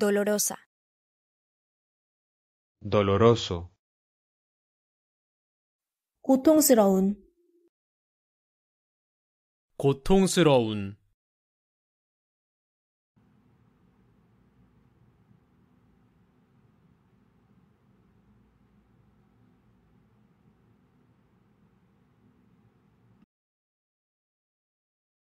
dolorosa doloroso cutum seron